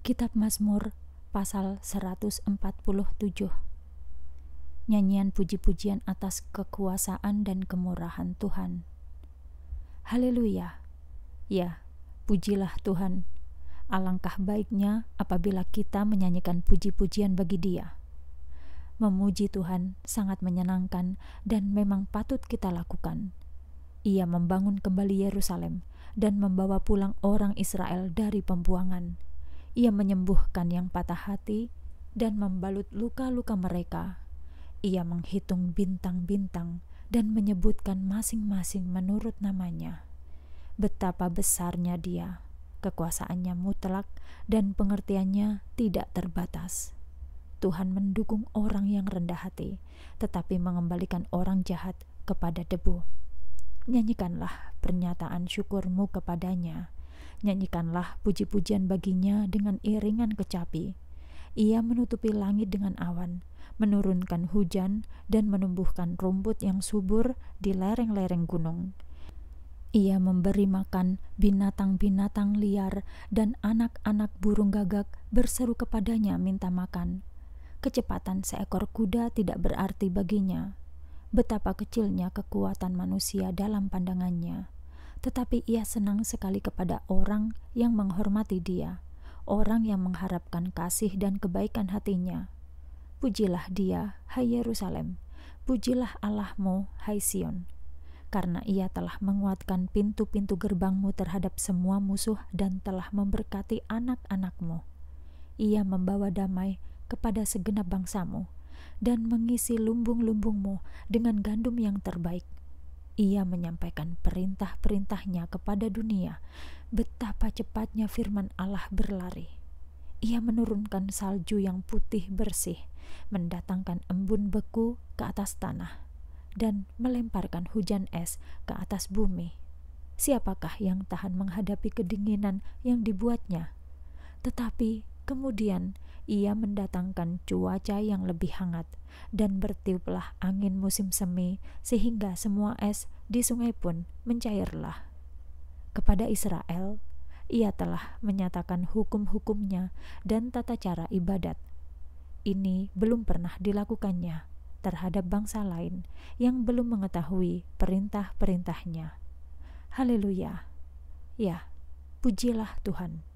Kitab Mazmur pasal 147 Nyanyian puji-pujian atas kekuasaan dan kemurahan Tuhan Haleluya Ya, pujilah Tuhan Alangkah baiknya apabila kita menyanyikan puji-pujian bagi dia Memuji Tuhan sangat menyenangkan dan memang patut kita lakukan Ia membangun kembali Yerusalem dan membawa pulang orang Israel dari pembuangan ia menyembuhkan yang patah hati dan membalut luka-luka mereka. Ia menghitung bintang-bintang dan menyebutkan masing-masing menurut namanya. Betapa besarnya Dia, kekuasaannya mutlak, dan pengertiannya tidak terbatas. Tuhan mendukung orang yang rendah hati, tetapi mengembalikan orang jahat kepada debu. Nyanyikanlah pernyataan syukurmu kepadanya, Nyanyikanlah puji-pujian baginya dengan iringan kecapi. Ia menutupi langit dengan awan, menurunkan hujan, dan menumbuhkan rumput yang subur di lereng-lereng gunung. Ia memberi makan binatang-binatang liar dan anak-anak burung gagak berseru kepadanya minta makan. Kecepatan seekor kuda tidak berarti baginya. Betapa kecilnya kekuatan manusia dalam pandangannya tetapi ia senang sekali kepada orang yang menghormati dia, orang yang mengharapkan kasih dan kebaikan hatinya. Pujilah dia, hai Yerusalem, pujilah Allahmu, hai Sion, karena ia telah menguatkan pintu-pintu gerbangmu terhadap semua musuh dan telah memberkati anak-anakmu. Ia membawa damai kepada segenap bangsamu dan mengisi lumbung-lumbungmu dengan gandum yang terbaik ia menyampaikan perintah-perintahnya kepada dunia, betapa cepatnya firman Allah berlari. Ia menurunkan salju yang putih bersih, mendatangkan embun beku ke atas tanah, dan melemparkan hujan es ke atas bumi. Siapakah yang tahan menghadapi kedinginan yang dibuatnya? Tetapi kemudian ia mendatangkan cuaca yang lebih hangat, dan bertiuplah angin musim semi, sehingga semua es di sungai pun mencairlah. Kepada Israel, ia telah menyatakan hukum-hukumnya dan tata cara ibadat. Ini belum pernah dilakukannya terhadap bangsa lain yang belum mengetahui perintah perintahnya Haleluya! Ya, pujilah Tuhan!